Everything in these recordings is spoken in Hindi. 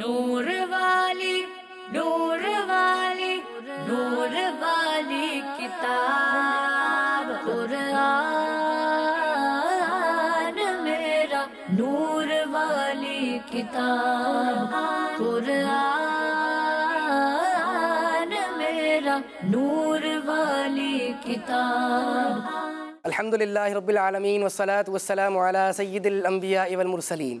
नूर वाली नूर वाली नूर वाली किताब कुरान मेरा नूर वाली किताब कुरान मेरा नूर वाली किताब अलहमदिल्ला रबालमीन वसलात वसलम सैदुलम्बिया इवल मुरसलीन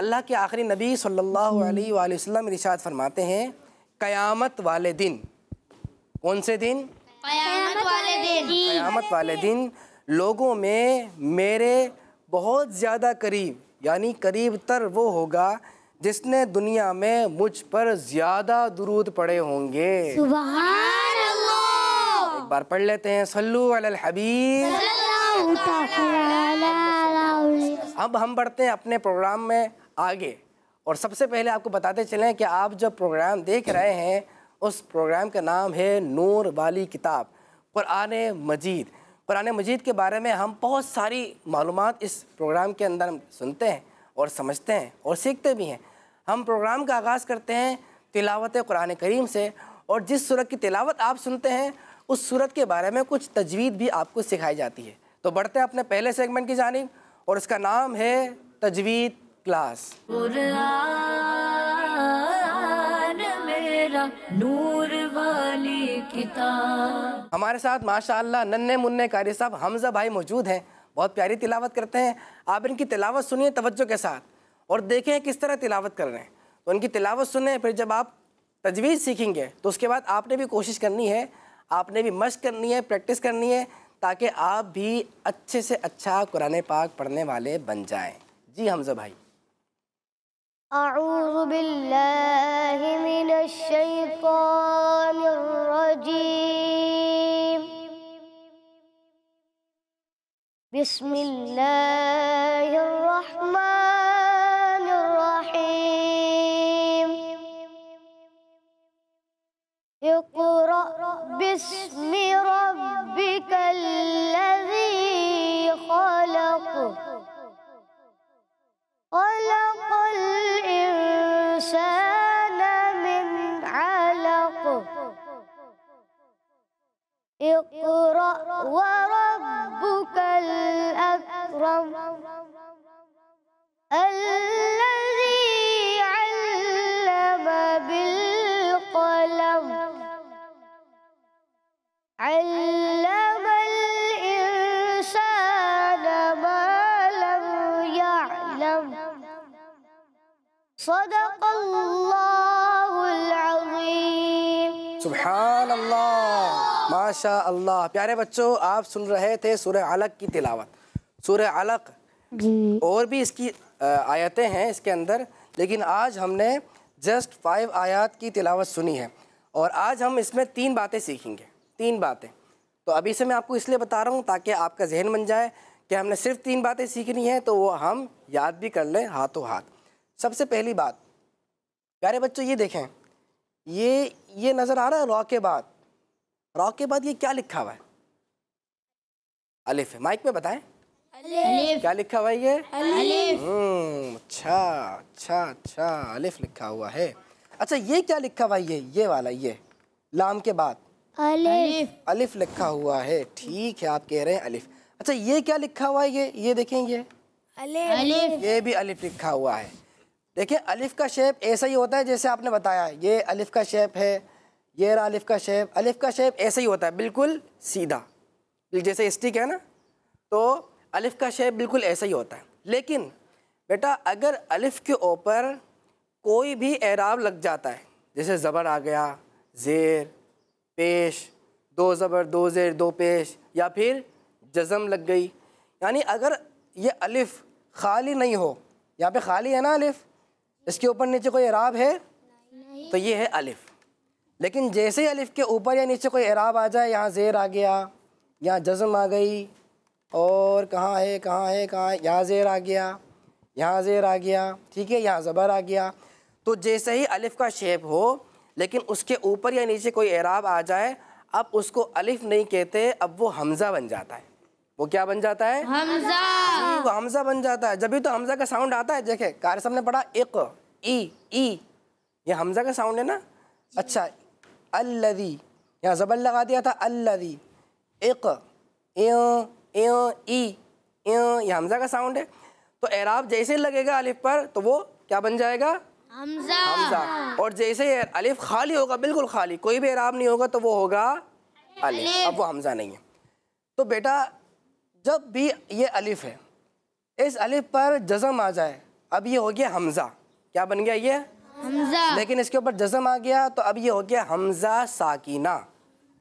अल्लाह के आखिरी नबी सल्लल्लाहु अलैहि वसल्लम इरशाद फरमाते हैं क़यामत वाले दिन कौन से दिन क़यामत वाले दिन क़यामत वाले दिन लोगों में मेरे बहुत ज़्यादा करीब यानी करीब तर वो होगा जिसने दुनिया में मुझ पर ज़्यादा दुरूद पड़े होंगे एक बार पढ़ लेते हैं सल्लु अल हबीब अब हम बढ़ते हैं अपने प्रोग्राम में आगे और सबसे पहले आपको बताते चलें कि आप जो प्रोग्राम देख रहे हैं उस प्रोग्राम का नाम है नूर वाली किताब कुरान मजीद कुरान मजीद के बारे में हम बहुत सारी मालूम इस प्रोग्राम के अंदर सुनते हैं और समझते हैं और सीखते भी हैं हम प्रोग्राम का आगाज़ करते हैं तिलावत कुरान करीम से और जिस सूरत की तिलावत आप सुनते हैं उस सूरत के बारे में कुछ तजवीद भी आपको सिखाई जाती है तो बढ़ते हैं अपने पहले सेगमेंट की जानी और इसका नाम है तजवीद क्लास नूर वाली किताब हमारे साथ माशाल्लाह नन्हे मुन्ने कारी साहब हमजा भाई मौजूद हैं बहुत प्यारी तिलावत करते हैं आप इनकी तिलावत सुनिए तवज्जो के साथ और देखें किस तरह तिलावत कर रहे हैं तो उनकी तिलावत सुने फिर जब आप तजवीज़ सीखेंगे तो उसके बाद आपने भी कोशिश करनी है आपने भी मश्क करनी है प्रैक्टिस करनी है ताकि आप भी अच्छे से अच्छा कुरान पाक पढ़ने वाले बन जाएं जी हमजो भाई أعوذ بالله من الشيطان الرجيم بسم الله الرحمن الرحيم يقول باسم ربك الذي خلق خلق الإنسان من علق اقرأ وربك الأكرم माशा अल्लाह प्यारे बच्चों आप सुन रहे थे सूर्य अलग की तिलावत सूर्य अलग और भी इसकी आयतें हैं इसके अंदर लेकिन आज हमने जस्ट फाइव आयत की तिलावत सुनी है और आज हम इसमें तीन बातें सीखेंगे तीन बातें तो अभी से मैं आपको इसलिए बता रहा हूँ ताकि आपका जहन बन जाए कि हमने सिर्फ तीन बातें सीखनी हैं तो वो हम याद भी कर लें हाथों हाथ सबसे पहली बात प्यारे बच्चों ये देखें ये ये नज़र आ रहा है रॉ के बाद रॉ के बाद ये क्या लिखा हुआ है अलिफ माइक में बताएं क्या लिखा हुआ है ये अलिफ हम्म, अच्छा अच्छा अच्छा अलिफ लिखा हुआ है अच्छा ये क्या लिखा हुआ है ये ये वाला ये लाम के बाद अलिफ अलिफ लिखा हुआ है ठीक है आप कह रहे हैं अलिफ अच्छा ये क्या लिखा हुआ है ये ये देखें ये अलिफ ये भी अलिफ लिखा हुआ है देखिये अलिफ का शेप ऐसा ही होता है जैसे आपने बताया ये अलिफ का शेप है ये रहा अलिफ का शेप अलिफ का शेप ऐसे ही होता है बिल्कुल सीधा जैसे स्टिक है ना तो अलिफ का शेप बिल्कुल ऐसा ही होता है लेकिन बेटा अगर अलिफ के ऊपर कोई भी एराब लग जाता है जैसे ज़बर आ गया ज़ेर पेश दो ज़बर दो ज़ेर दो पेश या फिर जज़म लग गई यानी अगर ये अलिफ खाली नहीं हो यहाँ पे खाली है ना अलिफ इसके ऊपर नीचे कोई एराब है तो ये है अलिफ़ लेकिन जैसे ही अलिफ के ऊपर या नीचे कोई एराब आ जाए यहाँ ज़ेर आ गया यहाँ जज्म आ गई और कहाँ है कहाँ है कहाँ है यहाँ ज़ेर आ गया यहाँ ज़ेर आ गया ठीक है यहाँ ज़बर आ गया तो जैसे ही अलिफ का शेप हो लेकिन उसके ऊपर या नीचे कोई एराब आ जाए अब उसको अलिफ नहीं कहते अब वो हमज़ा बन जाता है वो क्या बन जाता है हमजा वो हमजा बन जाता है जब भी तो हमजा का साउंड आता है देखे कार साहब ने पढ़ा एक ई ई ये हमजा का साउंड है ना अच्छा अल्लदी यहाँ ज़बर लगा दिया था अल्लदी इक ई हमजा का साउंड है तो एराब जैसे लगेगा अलिफ पर तो वो क्या बन जाएगा हमजा हमजा और जैसे अलिफ खाली होगा बिल्कुल खाली कोई भी एराब नहीं होगा तो वो होगा अलिफ अब वो हमजा नहीं है तो बेटा जब भी ये अलिफ है इस अलिफ पर जज़म आ जाए अब ये हो गया हमज़ा क्या बन गया ये हमजा लेकिन इसके ऊपर जजम आ गया तो अब ये हो गया हमजा साकिना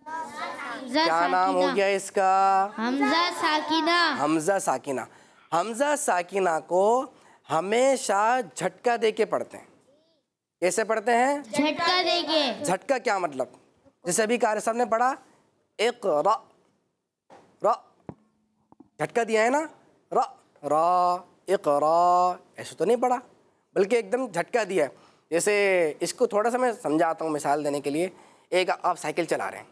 क्या नाम हो गया इसका हमजा साकिना हमजा साकिना हमजा साकिना को हमेशा झटका दे के पढ़ते हैं कैसे पढ़ते हैं झटका दे के झटका क्या मतलब जैसे अभी कार्य साहब ने पढ़ा एक झटका दिया है ना र र एक ऐसे तो नहीं पढ़ा बल्कि एकदम झटका दिया है जैसे इसको थोड़ा सा मैं समझाता हूँ मिसाल देने के लिए एक आप साइकिल चला रहे हैं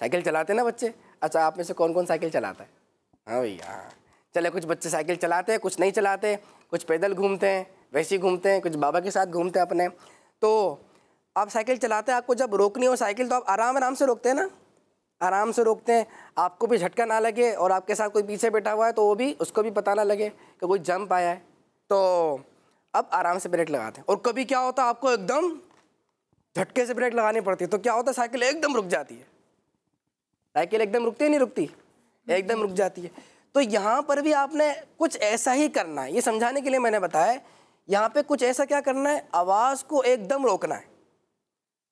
साइकिल चलाते हैं ना बच्चे अच्छा आप में से कौन कौन साइकिल चलाता है हाँ भैया चले कुछ बच्चे साइकिल चलाते हैं कुछ नहीं चलाते कुछ पैदल घूमते हैं वैसे ही घूमते हैं कुछ बाबा के साथ घूमते हैं अपने तो आप साइकिल चलाते हैं आपको जब रोकनी हो साइकिल तो आप आराम आराम से रोकते हैं ना आराम से रोकते हैं आपको भी झटका ना लगे और आपके साथ कोई पीछे बैठा हुआ है तो वो भी उसको भी पता ना लगे कि कोई जंप आया है तो अब आराम से ब्रेक लगाते हैं और कभी क्या होता है आपको एकदम झटके से ब्रेक लगानी पड़ती है तो क्या होता है साइकिल एकदम रुक जाती है साइकिल एकदम रुकती है नहीं रुकती एकदम रुक जाती है तो यहाँ पर भी आपने कुछ ऐसा ही करना है ये समझाने के लिए मैंने बताया यहाँ पे कुछ ऐसा क्या करना है आवाज़ को एकदम रोकना है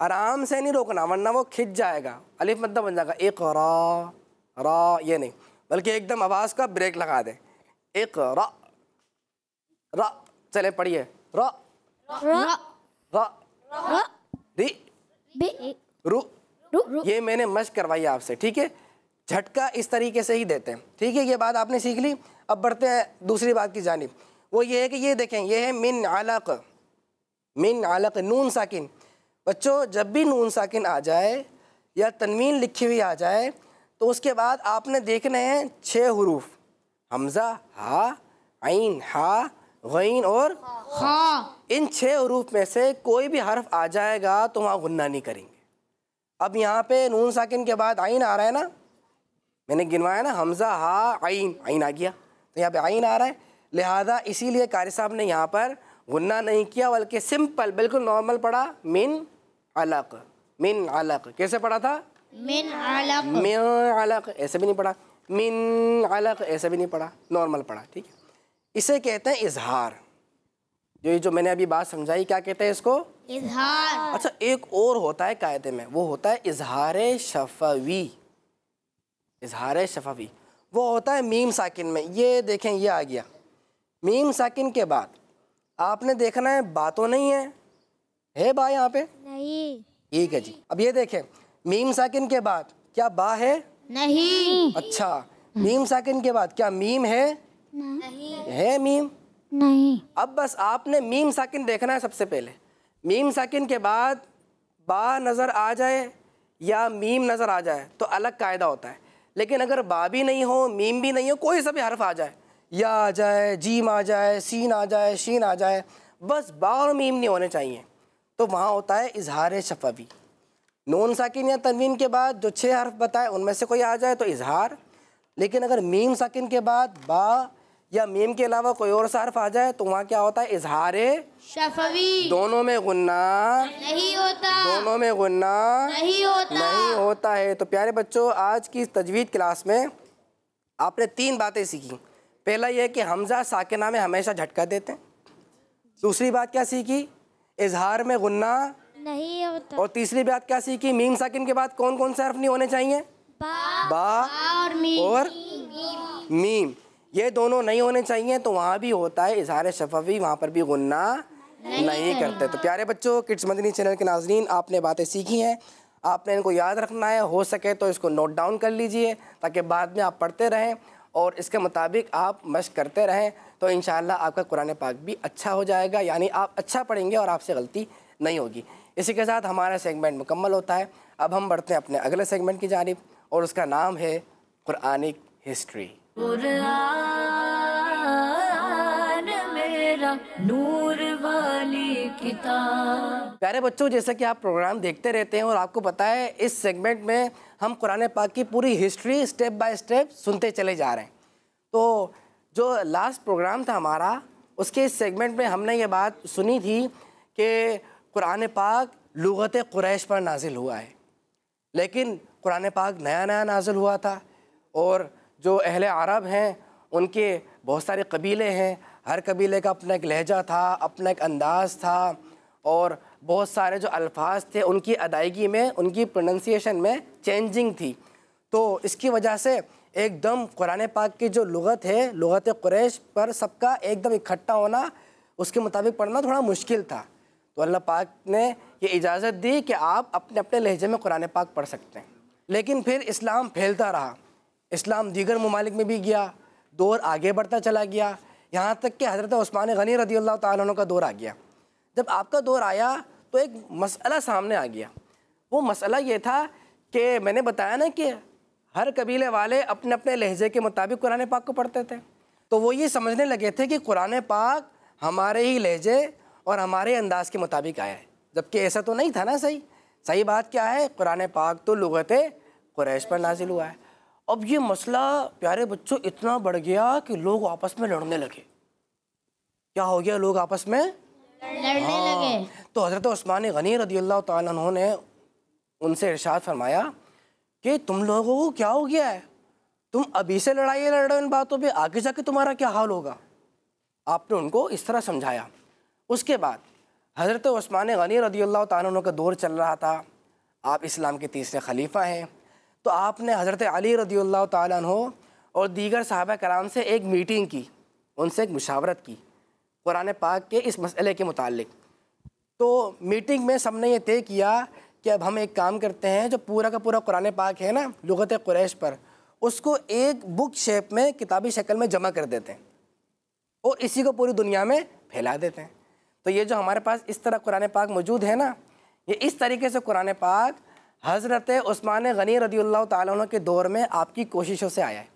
आराम से नहीं रोकना वरना वो खिंच जाएगा अलिफ मद्दा बन जाएगा एक रा रा ये नहीं बल्कि एकदम आवाज़ का ब्रेक लगा दें एक रा रा चले पढ़िए र र र रु ये मैंने मश्क करवाई आपसे ठीक है झटका इस तरीके से ही देते हैं ठीक है ये बात आपने सीख ली अब बढ़ते हैं दूसरी बात की जानब वो ये है कि ये देखें ये है मिन आलक मिन आलक नून साकिन बच्चों जब भी नून साकिन आ जाए या तनवीन लिखी हुई आ जाए तो उसके बाद आपने देखने हैं छः हरूफ हमज़ा हा आइन हा गईन और हाँ इन छह हरूफ में से कोई भी हर्फ आ जाएगा तो वहाँ गुन्ना नहीं करेंगे अब यहाँ पे नून साकिन के बाद आइन आ रहा है ना मैंने गिनवाया ना हमजा हा आइन आइन आ गया तो यहाँ पे आइन आ रहा है लिहाजा इसीलिए कारी साहब ने यहाँ पर गुन्ना नहीं किया बल्कि सिंपल बिल्कुल नॉर्मल पढ़ा मिन अलग मिन अलग कैसे पढ़ा था मिन अलग मिन अलग ऐसे भी नहीं पढ़ा मिन अलग ऐसे भी नहीं पढ़ा नॉर्मल पढ़ा ठीक है इसे कहते हैं इजहार जो ये जो मैंने अभी बात समझाई क्या कहते हैं इसको इजहार अच्छा एक और होता है कायदे में वो होता है इजहार शफवी इजहार शफवी वो होता है मीम साकिन में ये देखें ये आ गया मीम साकिन के बाद आपने देखना है बातों नहीं है है बा यहाँ पे नहीं ठीक है जी अब ये देखें मीम साकिन के बाद क्या बा है नहीं अच्छा मीम साकिन के बाद क्या मीम है नहीं है मीम नहीं अब बस आपने मीम साकिन देखना है सबसे पहले मीम साकिन के बाद बा नज़र आ जाए या मीम नज़र आ जाए तो अलग कायदा होता है लेकिन अगर बा भी नहीं हो मीम भी नहीं हो कोई सा भी हर्फ आ जाए या आ जाए जीम आ जाए सीन आ जाए शीन आ जाए बस बा और मीम नहीं होने चाहिए तो वहाँ होता है इजहार शफवी नून साकिन या तनवीन के बाद जो छः हर्फ बताए उनमें से कोई आ जाए तो इजहार लेकिन अगर मीम साकिन के बाद बा या मीम के अलावा कोई और सार्फ आ जाए तो वहाँ क्या होता है इजहार शफवी दोनों में गुन्ना नहीं होता दोनों में गुन्ना नहीं होता नहीं होता है तो प्यारे बच्चों आज की तजवीज क्लास में आपने तीन बातें सीखी पहला यह कि हमजा साकिना में हमेशा झटका देते हैं दूसरी बात क्या सीखी इजहार में गुन्ना नहीं होता और तीसरी बात क्या सीखी मीम साकिन के बाद कौन कौन सार्फ नहीं होने चाहिए बा, बा और मीम, और मीम। ये दोनों नहीं होने चाहिए तो वहाँ भी होता है इजहार शफावी वहाँ पर भी गुन्ना नहीं, नहीं करते तो प्यारे बच्चों किड्स मदनी चैनल के नाजरीन आपने बातें सीखी हैं आपने इनको याद रखना है हो सके तो इसको नोट डाउन कर लीजिए ताकि बाद में आप पढ़ते रहें और इसके मुताबिक आप मश्क करते रहें तो इन आपका कुरान पाक भी अच्छा हो जाएगा यानी आप अच्छा पढ़ेंगे और आपसे गलती नहीं होगी इसी के साथ हमारा सेगमेंट मुकम्मल होता है अब हम बढ़ते हैं अपने अगले सेगमेंट की जानब और उसका नाम है कुरानिक हिस्ट्री नूर वाली किताब प्यारे बच्चों जैसा कि आप प्रोग्राम देखते रहते हैं और आपको पता है इस सेगमेंट में हम कुरान पाक की पूरी हिस्ट्री स्टेप बाय स्टेप सुनते चले जा रहे हैं तो जो लास्ट प्रोग्राम था हमारा उसके इस सेगमेंट में हमने ये बात सुनी थी कि कुरान पाक लगत क्रैश पर नाजिल हुआ है लेकिन कुरान पाक नया नया नाजिल हुआ था और जो अहल अरब हैं उनके बहुत सारे कबीले हैं हर कबीले का अपना एक लहजा था अपना एक अंदाज़ था और बहुत सारे जो अल्फाज थे उनकी अदायगी में उनकी प्रोनंसिएशन में चेंजिंग थी तो इसकी वजह से एकदम कुरान पाक की जो लगत है लगत कुरैश पर सबका एकदम इकट्ठा होना उसके मुताबिक पढ़ना थोड़ा मुश्किल था तो अल्लाह पाक ने ये इजाज़त दी कि आप अपने अपने लहजे में कुरान पाक पढ़ सकते हैं लेकिन फिर इस्लाम फैलता रहा इस्लाम दीगर ममालिक में भी गया दौर आगे बढ़ता चला गया यहाँ तक कि हज़रत ओस्मान गनी रदी अल्लाह तुम का दौर आ गया जब आपका दौर आया तो एक मसला सामने आ गया वो मसला ये था कि मैंने बताया ना कि हर कबीले वाले अपने अपने लहजे के मुताबिक कुरान पाक को पढ़ते थे तो वो ये समझने लगे थे कि कुरान पाक हमारे ही लहजे और हमारे अंदाज के मुताबिक आया है जबकि ऐसा तो नहीं था ना सही सही बात क्या है कुरान पाक तो लुगत कुरैश पर नाजिल हुआ है अब ये मसला प्यारे बच्चों इतना बढ़ गया कि लोग आपस में लड़ने लगे क्या हो गया लोग आपस में लड़ने हाँ। लगे तो हज़रत उस्मान गनी रदी अल्लाह ने उनसे इरशाद फरमाया कि तुम लोगों को क्या हो गया है तुम अभी से लड़ाई लड़ रहे हो इन बातों पे आगे जाके तुम्हारा क्या हाल होगा आपने उनको इस तरह समझाया उसके बाद हज़रत उस्मान गनी रदी अल्लाह तु का दौर चल रहा था आप इस्लाम के तीसरे खलीफा हैं तो आपने हज़रत अली रदी अल्लाह तु और दीगर साहब कराम से एक मीटिंग की उनसे एक मुशावरत की कुरान पाक के इस मसले के मुतालिक तो मीटिंग में सब ने ये तय किया कि अब हम एक काम करते हैं जो पूरा का पूरा कुरान पाक है ना लगत क्रैश पर उसको एक बुक शेप में किताबी शक्ल में जमा कर देते हैं और इसी को पूरी दुनिया में फैला देते हैं तो ये जो हमारे पास इस तरह कुरान पाक मौजूद है ना ये इस तरीके से कुरान पाक हज़रत उस्मान गनी रदी अल्लाह के दौर में आपकी कोशिशों से आया है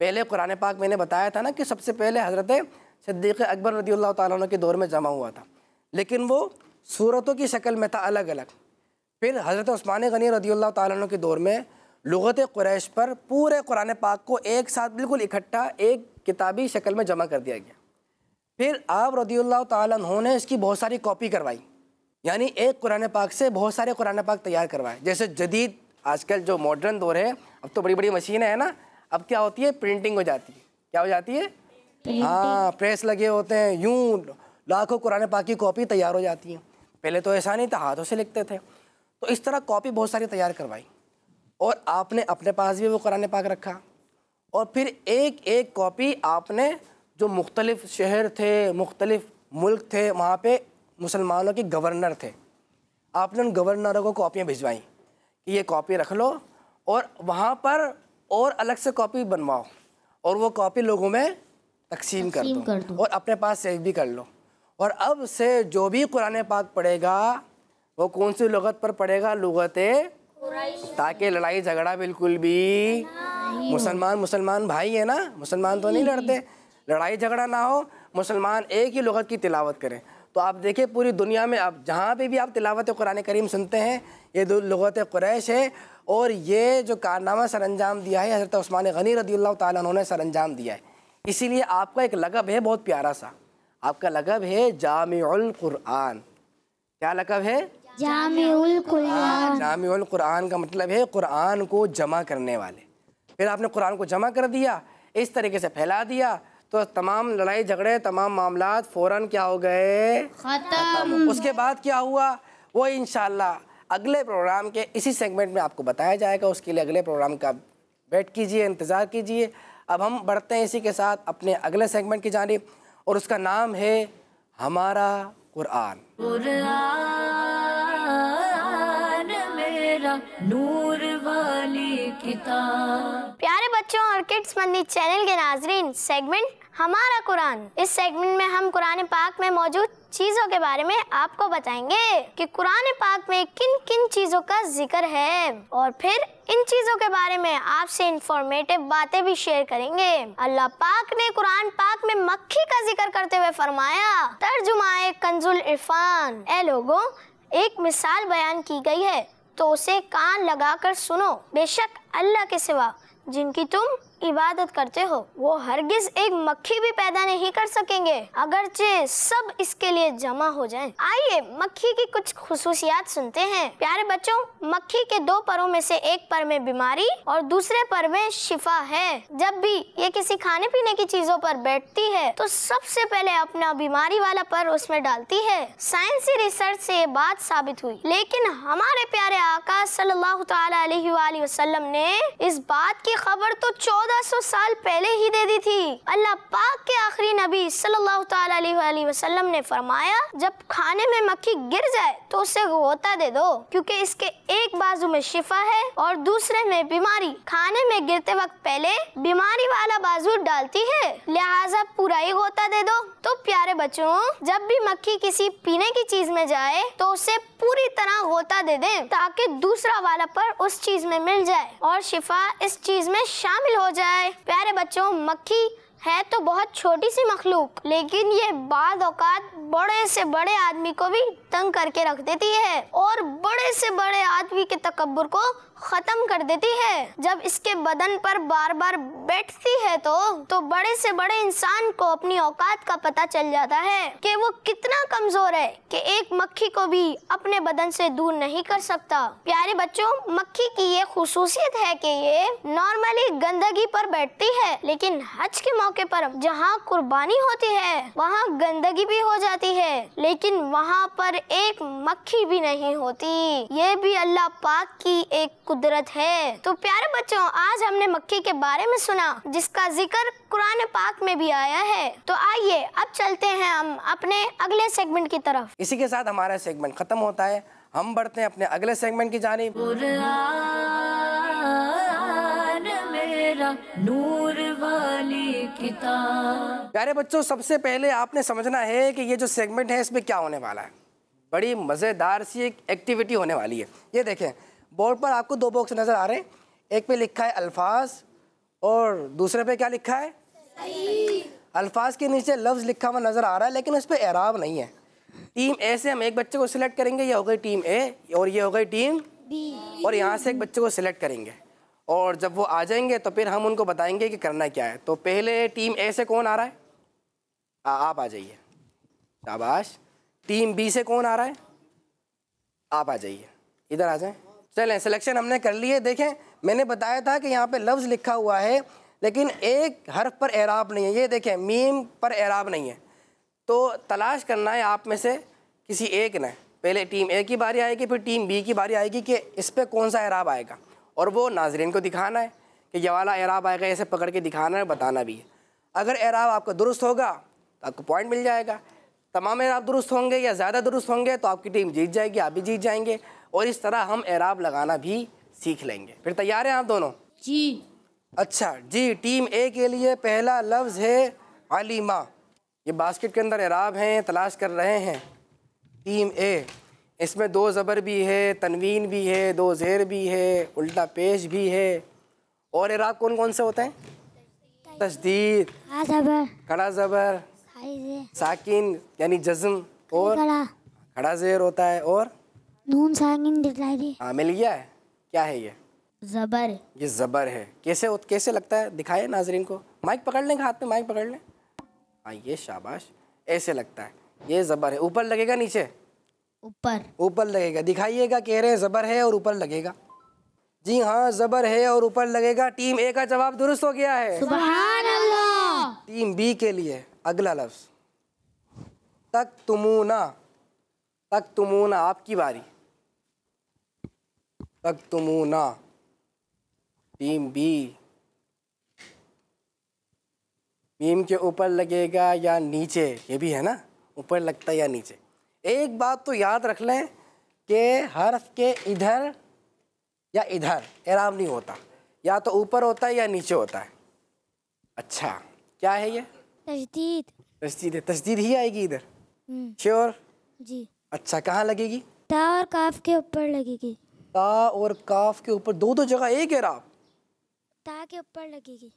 पहले कुरान पाक मैंने बताया था ना कि सबसे पहले हज़रत सद्दीक़ अकबर रदी अल्लाह तुम के दौर में जमा हुआ था लेकिन वो सूरतों की शक्ल में था अलग अलग फिर हज़रत उस्मान गनी रदी अल्लाह तुम के दौर में लगत क्रैश पर पूरे कुरान पाक को एक साथ बिल्कुल इकट्ठा एक किताबी शक्ल में जमा कर दिया गया फिर आप रदी अल्लाह तु ने इसकी बहुत सारी कॉपी करवाई यानी एक कुरान पाक से बहुत सारे कुरान पाक तैयार करवाए जैसे जदीद आजकल जो मॉडर्न दौर है अब तो बड़ी बड़ी मशीन है ना अब क्या होती है प्रिंटिंग हो जाती है क्या हो जाती है हाँ प्रेस लगे होते हैं यूं लाखों कुरान पाक की कॉपी तैयार हो जाती हैं पहले तो ऐसा नहीं था हाथों से लिखते थे तो इस तरह कॉपी बहुत सारी तैयार करवाई और आपने अपने पास भी वो कुरान पाक रखा और फिर एक एक कॉपी आपने जो मुख्तलिफ़ शहर थे मुख्तलिफ़ मुल्क थे वहाँ पे मुसलमानों के गवर्नर थे आपने उन गवर्नरों को कॉपियाँ भिजवाई कि ये कॉपी रख लो और वहाँ पर और अलग से कॉपी बनवाओ और वो कॉपी लोगों में तकसीम कर दो, और अपने पास सेव भी कर लो और अब से जो भी कुरान पाक पढ़ेगा वो कौन सी लगत पर पढ़ेगा लगत ताकि लड़ाई झगड़ा बिल्कुल भी मुसलमान मुसलमान भाई है ना मुसलमान तो नहीं लड़ते लड़ाई झगड़ा ना हो मुसलमान एक ही लगत की तिलावत करें तो आप देखिए पूरी दुनिया में आप जहाँ पे भी आप तिलावत कुरान करीम सुनते हैं ये दो लगत क्रैश है और ये जो कारनामा सर अंजाम दिया है हज़रत उस्मान गनी रदी तहों सर अंजाम दिया है इसीलिए आपका एक लगब है बहुत प्यारा सा आपका लगब है जाम कुरान क्या लगब है जाम कुरान कुरान का मतलब है कुरान को जमा करने वाले फिर आपने कुरान को जमा कर दिया इस तरीके से फैला दिया तो तमाम लड़ाई झगड़े तमाम मामला फ़ौरन क्या हो गए ख़त्म उसके बाद क्या हुआ वो इन अगले प्रोग्राम के इसी सेगमेंट में आपको बताया जाएगा उसके लिए अगले प्रोग्राम का वेट कीजिए इंतज़ार कीजिए अब हम बढ़ते हैं इसी के साथ अपने अगले सेगमेंट की जानब और उसका नाम है हमारा कुरान कुरान मेरा नूर किताब प्यारे बच्चों और किड्स मंदी चैनल के नाजरीन सेगमेंट हमारा कुरान इस सेगमेंट में हम कुरान पाक में मौजूद चीजों के बारे में आपको बताएंगे कि कुरान पाक में किन किन चीजों का जिक्र है और फिर इन चीजों के बारे में आपसे इंफॉर्मेटिव बातें भी शेयर करेंगे अल्लाह पाक ने कुरान पाक में मक्खी का जिक्र करते हुए फरमाया तर्जुमाए कंजुल इरफान ए लोगों एक मिसाल बयान की गई है तो उसे कान लगाकर सुनो बेशक अल्लाह के सिवा जिनकी तुम इबादत करते हो वो हरगिज एक मक्खी भी पैदा नहीं कर सकेंगे अगरचे सब इसके लिए जमा हो जाएं। आइए मक्खी की कुछ खसूसियात सुनते हैं प्यारे बच्चों मक्खी के दो परों में से एक पर में बीमारी और दूसरे पर में शिफा है जब भी ये किसी खाने पीने की चीजों पर बैठती है तो सबसे पहले अपना बीमारी वाला पर उसमें डालती है साइंसी रिसर्च से ये बात साबित हुई लेकिन हमारे प्यारे आकाश सल्लल्लाहु अलैहि वसल्लम ने इस बात की खबर तो चौदह 1400 साल पहले ही दे दी थी अल्लाह पाक के आखिरी नबी सल्लल्लाहु अलैहि वसल्लम ने फरमाया जब खाने में मक्खी गिर जाए तो उसे गोता दे दो क्योंकि इसके एक बाजू में शिफा है और दूसरे में बीमारी खाने में गिरते वक्त पहले बीमारी वाला बाजू डालती है लिहाजा पूरा ही गोता दे दो तो प्यारे बच्चों जब भी मक्खी किसी पीने की चीज में जाए तो उसे पूरी तरह गोता दे दें ताकि दूसरा वाला पर उस चीज में मिल जाए और शिफा इस चीज में शामिल हो जाए प्यारे बच्चों मक्खी है तो बहुत छोटी सी मखलूक लेकिन ये बाद औकात बड़े से बड़े आदमी को भी तंग करके रख देती है और बड़े से बड़े आदमी के तकबर को खत्म कर देती है जब इसके बदन पर बार बार बैठती है तो तो बड़े से बड़े इंसान को अपनी औकात का पता चल जाता है कि वो कितना कमजोर है कि एक मक्खी को भी अपने बदन से दूर नहीं कर सकता प्यारे बच्चों मक्खी की ये खसूसियत है कि ये नॉर्मली गंदगी पर बैठती है लेकिन हज के मौके पर जहाँ कुर्बानी होती है वहाँ गंदगी भी हो जाती है लेकिन वहाँ पर एक मक्खी भी नहीं होती ये भी अल्लाह पाक की एक कुदरत है तो प्यारे बच्चों आज हमने मक्खी के बारे में सुना जिसका जिक्र कुरान पाक में भी आया है तो आइए अब चलते हैं हम अपने अगले सेगमेंट की तरफ इसी के साथ हमारा सेगमेंट खत्म होता है हम बढ़ते हैं अपने अगले सेगमेंट की जानी नूर वाली किताब प्यारे बच्चों सबसे पहले आपने समझना है कि ये जो सेगमेंट है इसमें क्या होने वाला है बड़ी मज़ेदार सी एक एक्टिविटी होने वाली है ये देखें बोर्ड पर आपको दो बॉक्स नज़र आ रहे हैं एक पे लिखा है अल्फाज और दूसरे पे क्या लिखा है अल्फाज के नीचे लफ्ज़ लिखा हुआ नज़र आ रहा है लेकिन उस पर एराब नहीं है टीम ए से हम एक बच्चे को सिलेक्ट करेंगे ये हो गई टीम ए और ये हो गई टीम बी और यहाँ से एक बच्चे को सिलेक्ट करेंगे और जब वो आ जाएंगे तो फिर हम उनको बताएंगे कि करना क्या है तो पहले टीम ए से कौन आ रहा है आ, आप आ जाइए शाबाश टीम बी से कौन आ रहा है आप आ जाइए इधर आ जाए चलें सिलेक्शन हमने कर लिए देखें मैंने बताया था कि यहाँ पे लफ्ज़ लिखा हुआ है लेकिन एक हर्फ पर एराब नहीं है ये देखें मीम पर एराब नहीं है तो तलाश करना है आप में से किसी एक ने पहले टीम ए की बारी आएगी फिर टीम बी की बारी आएगी कि इस पर कौन सा एराब आएगा और वो नाजरीन को दिखाना है कि ये वाला एराब आएगा ऐसे पकड़ के दिखाना है बताना भी है अगर एराब आपका दुरुस्त होगा तो आपको पॉइंट मिल जाएगा तमाम एराब दुरुस्त होंगे या ज़्यादा दुरुस्त होंगे तो आपकी टीम जीत जाएगी आप भी जीत जाएंगे और इस तरह हम एराब लगाना भी सीख लेंगे फिर तैयार हैं आप दोनों जी अच्छा जी टीम ए के लिए पहला लफ्ज़ है अलीमा ये बास्केट के अंदर एराब हैं तलाश कर रहे हैं टीम ए इसमें दो ज़बर भी है तनवीन भी है दो ज़ेर भी है उल्टा पेश भी है और एराब कौन कौन से होते हैं तशदीद खड़ा ज़बर साकिन यानी जज्म और खड़ा ज़ेर होता है और नून साकिन दे हाँ मिल गया है क्या है ये जबर ये जबर है कैसे कैसे लगता है दिखाए नाजरीन को माइक पकड़ लें हाथ में माइक पकड़ लें हाँ ये शाबाश ऐसे लगता है ये जबर है ऊपर लगेगा नीचे ऊपर ऊपर लगेगा दिखाइएगा कह रहे हैं जबर है और ऊपर लगेगा जी हाँ जबर है और ऊपर लगेगा टीम ए का जवाब दुरुस्त हो गया है अल्लाह टीम बी के लिए अगला लफ्ज तक तुमूना तक तुमूना आपकी बारी तक टीम बी बीम के ऊपर लगेगा या नीचे ये भी है ना ऊपर लगता है या नीचे एक बात तो याद रख लें कि हर्फ के इधर या इधर एराम नहीं होता या तो ऊपर होता है या नीचे होता है अच्छा क्या है ये तस्दीद तस्दीद है तजदीद ही आएगी इधर श्योर हम्म। जी अच्छा कहाँ लगेगी ता और काफ के ऊपर लगेगी ता और काफ के ऊपर दो दो जगह एक है आप ता के ऊपर लगेगी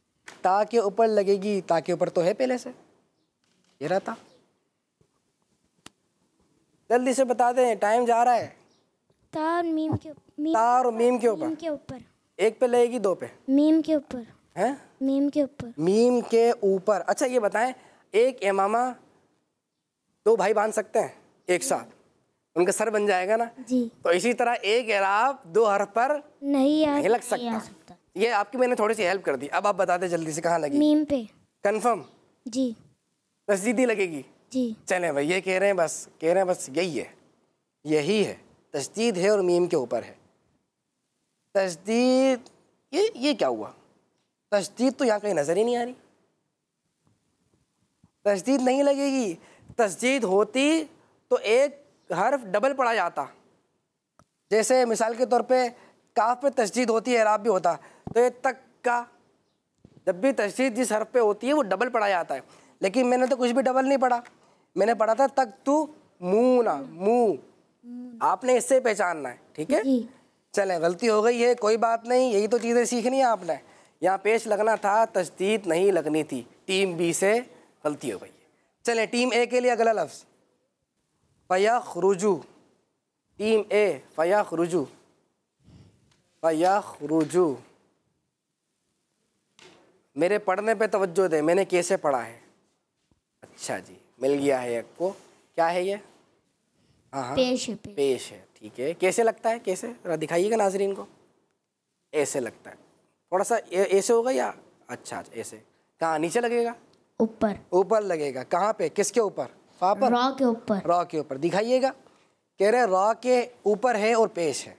ता के ऊपर लगेगी ता के ऊपर तो है पहले से ये रहा था जल्दी से बता दें टाइम जा रहा है ता और मीम के मीम ता और मीम के ऊपर के ऊपर एक पे लगेगी दो पे मीम के ऊपर है मीम के ऊपर मीम के ऊपर अच्छा ये बताएं एक इमामा दो भाई बांध सकते हैं एक साथ उनका सर बन जाएगा ना जी तो इसी तरह एक एराब दो हर्फ पर नहीं, नहीं लग सकता, नहीं सकता। ये आपकी मैंने थोड़ी सी हेल्प कर दी अब आप बता दे जल्दी से कहाँ लगी मीम पे कंफर्म जी तस्दीदी तो लगेगी जी चले भाई ये कह रहे हैं बस कह रहे हैं बस यही है यही है तस्दीद है और मीम के ऊपर है तस्दीद ये ये क्या हुआ तस्दीद तो यहाँ कहीं नज़र ही नहीं आ रही तस्दीद नहीं लगेगी तस्दीद होती तो एक हर्फ डबल पढ़ा जाता जैसे मिसाल के तौर पे काफ पे तस्दीद होती है राब भी होता तो ये तक का जब भी तस्दीद जिस हर्फ पे होती है वो डबल पढ़ा जाता है लेकिन मैंने तो कुछ भी डबल नहीं पढ़ा मैंने पढ़ा था तक तू मुँह ना मुँह आपने इससे पहचानना है ठीक है चले गलती हो गई है कोई बात नहीं यही तो चीज़ें सीखनी है आपने यहाँ पेश लगना था तजदीद नहीं लगनी थी टीम बी से गलती हो गई है चले टीम ए के लिए अगला लफ्ज़ फ़याख रुजू टीम ए फ़याख रुजू फ़याख रुजू मेरे पढ़ने पे तवज्जो दें मैंने कैसे पढ़ा है अच्छा जी मिल गया है आपको क्या है ये हाँ, हाँ पेश है पेश, पेश है ठीक है कैसे लगता है कैसे दिखाइएगा नाजरीन को ऐसे लगता है थोड़ा सा ऐसे होगा या अच्छा ऐसे कहाँ नीचे लगेगा ऊपर ऊपर लगेगा कहाँ पे किसके ऊपर कहाँ पर रॉ के ऊपर रॉ के ऊपर दिखाइएगा कह रहे रॉ के ऊपर है और पेश है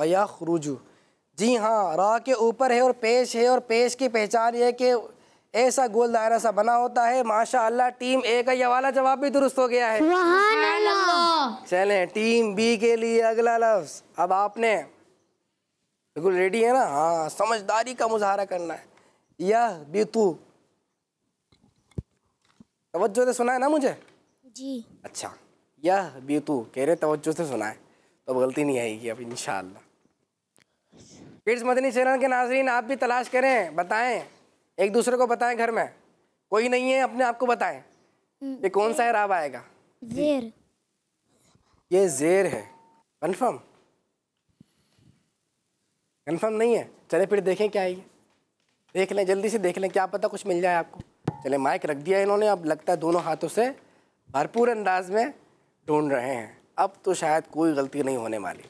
भया खरूजू जी हाँ रॉ के ऊपर है और पेश है और पेश की पहचान यह कि ऐसा गोल दायरा सा बना होता है माशा अल्लाह टीम ए का ये वाला जवाब भी दुरुस्त हो गया है चले टीम बी के लिए अगला लफ्ज अब आपने बिल्कुल रेडी है ना हाँ समझदारी का मुजाहरा करना है यह बीतू तवज्जो से सुना है ना मुझे जी अच्छा यह बीतू कह रहे तवज्जो से सुना है तो गलती नहीं आएगी अब इन किड्स मदनी चैनल के नाजरीन आप भी तलाश करें बताएं एक दूसरे को बताएं घर में कोई नहीं है अपने आप को बताएं ये हम्म, कौन सा है राब आएगा जेर ये जेर है कन्फर्म कन्फर्म नहीं है चले फिर देखें क्या है देख लें जल्दी से देख लें क्या पता कुछ मिल जाए आपको चले माइक रख दिया इन्होंने अब लगता है दोनों हाथों से भरपूर अंदाज में ढूंढ रहे हैं अब तो शायद कोई गलती नहीं होने वाली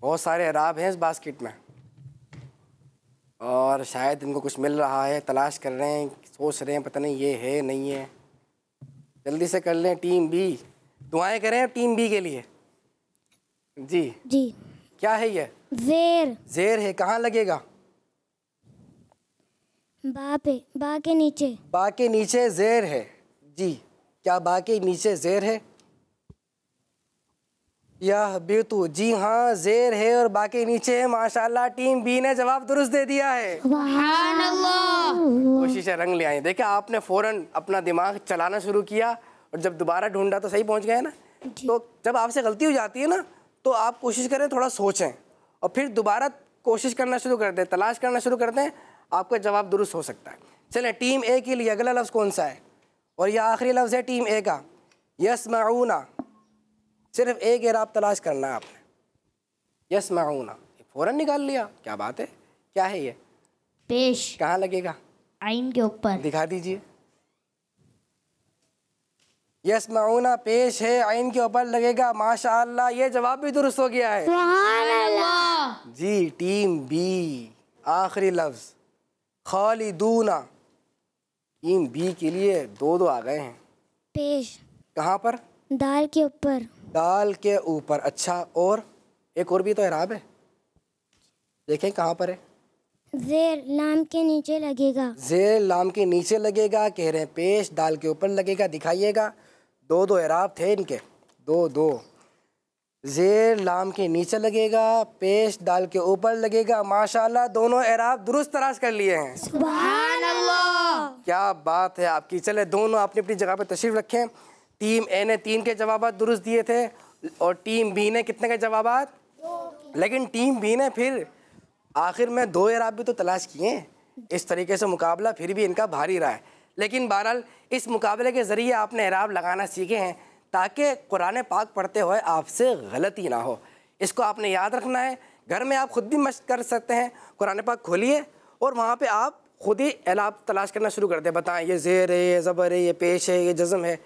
बहुत सारे अराब हैं इस बास्केट में और शायद इनको कुछ मिल रहा है तलाश कर रहे हैं सोच रहे हैं पता नहीं ये है नहीं है जल्दी से कर लें टीम बी दुआएं करें टीम बी के लिए जी जी क्या है ये जेर जेर है कहाँ लगेगा बा पे बा के नीचे बा के नीचे जेर है जी क्या बा के नीचे जेर है यह बेतु जी हाँ जेर है और बाकी नीचे है माशाल्लाह टीम बी ने जवाब दुरुस्त दे दिया है कोशिशें रंग ले आई देखिए आपने फौरन अपना दिमाग चलाना शुरू किया और जब दोबारा ढूंढा तो सही पहुंच गए ना तो जब आपसे गलती हो जाती है ना तो आप कोशिश करें थोड़ा सोचें और फिर दोबारा कोशिश करना शुरू कर दें तलाश करना शुरू कर दें आपका जवाब दुरुस्त हो सकता है चले टीम ए के लिए अगला लफ्ज़ कौन सा है और यह आखिरी लफ्ज़ है टीम ए का यस माऊना सिर्फ एक एराब तलाश करना है आपने यस माऊना फ़ौरन निकाल लिया क्या बात है क्या है ये पेश कहाँ लगेगा आइन के ऊपर दिखा दीजिए यस माऊना पेश है आइन के ऊपर लगेगा माशा ये जवाब भी दुरुस्त हो गया है जी टीम बी आखिरी लफ्ज़ खालिदूना इन बी के लिए दो दो आ गए हैं पेश कहाँ पर दाल के ऊपर दाल के ऊपर अच्छा और एक और भी तो इराब है देखें कहाँ पर है जेर लाम के नीचे लगेगा जेर लाम के नीचे लगेगा कह रहे हैं पेश दाल के ऊपर लगेगा दिखाइएगा दो दो इराब थे इनके दो दो जेर लाम के नीचे लगेगा पेश दाल के ऊपर लगेगा माशाल्लाह दोनों एराब दुरुस्त तराश कर लिए हैं सुभान अल्लाह क्या बात है आपकी चले दोनों अपनी अपनी जगह पर तशरीफ रखें टीम ए ने तीन के जवाब दुरुस्त दिए थे और टीम बी ने कितने के जवाब लेकिन टीम बी ने फिर आखिर में दो एराब भी तो तलाश किए इस तरीके से मुकाबला फिर भी इनका भारी रहा है लेकिन बहरहाल इस मुकाबले के ज़रिए आपने एराब लगाना सीखे हैं ताकि कुरान पाक पढ़ते हुए आपसे गलती ना हो इसको आपने याद रखना है घर में आप खुद भी मश कर सकते हैं कुरान पाक खोलिए और वहाँ पर आप खुद ही एलाब तलाश करना शुरू कर दें बताएं ये जेर है ये ज़बर है ये पेश है ये जज़म है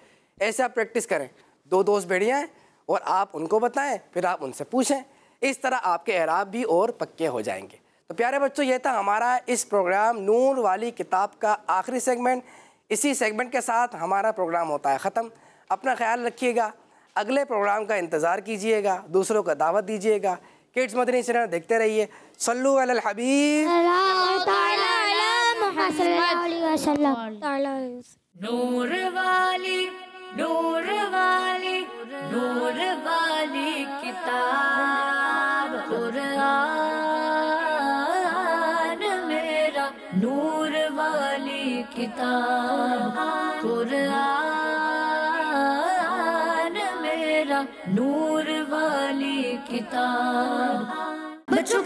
ऐसे आप प्रैक्टिस करें दो दोस्त बैठ जाएँ और आप उनको बताएं फिर आप उनसे पूछें इस तरह आपके एराब भी और पक्के हो जाएंगे तो प्यारे बच्चों ये था हमारा इस प्रोग्राम नूर वाली किताब का आखिरी सेगमेंट इसी सेगमेंट के साथ हमारा प्रोग्राम होता है ख़त्म अपना ख्याल रखिएगा अगले प्रोग्राम का इंतज़ार कीजिएगा दूसरों का दावत दीजिएगा किड्स मदनी चैनल देखते रहिए सल्लू अल हबीबी नूर वाली नूर वाली किताब कुरान मेरा नूर वाली किताब